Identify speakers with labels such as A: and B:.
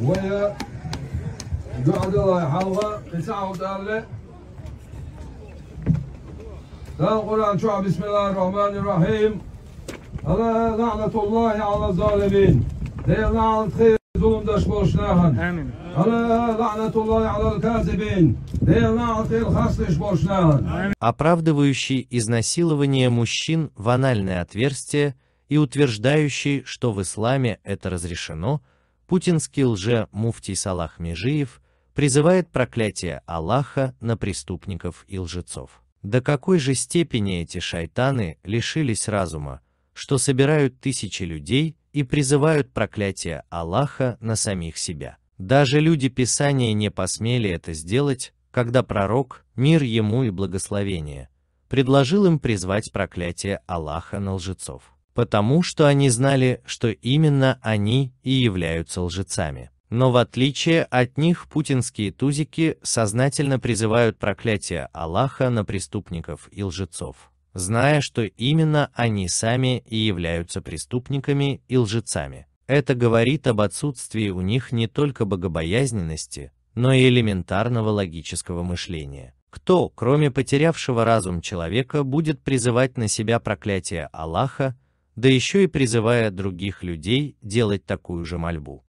A: وهي قعد الله يحفظه تسعة وتألف القرآن شعب بسم الله الرحمن الرحيم ألا لعنة الله على الظالمين هي لعنة خير zulümdaş boşnahan. Amin. Ala la'natullah ala al-kazibin.
B: Оправдывающий изнасилование мужчин в анальное отверстие и утверждающий, что в исламе это разрешено – путинский лже-муфтий Салах Межиев призывает проклятие Аллаха на преступников и лжецов. До какой же степени эти шайтаны лишились разума, что собирают тысячи людей и призывают проклятие Аллаха на самих себя. Даже люди Писания не посмели это сделать, когда пророк, мир ему и благословение, предложил им призвать проклятие Аллаха на лжецов потому что они знали, что именно они и являются лжецами. Но в отличие от них путинские тузики сознательно призывают проклятие Аллаха на преступников и лжецов, зная, что именно они сами и являются преступниками и лжецами. Это говорит об отсутствии у них не только богобоязненности, но и элементарного логического мышления. Кто, кроме потерявшего разум человека, будет призывать на себя проклятие Аллаха, да еще и призывая других людей делать такую же мольбу.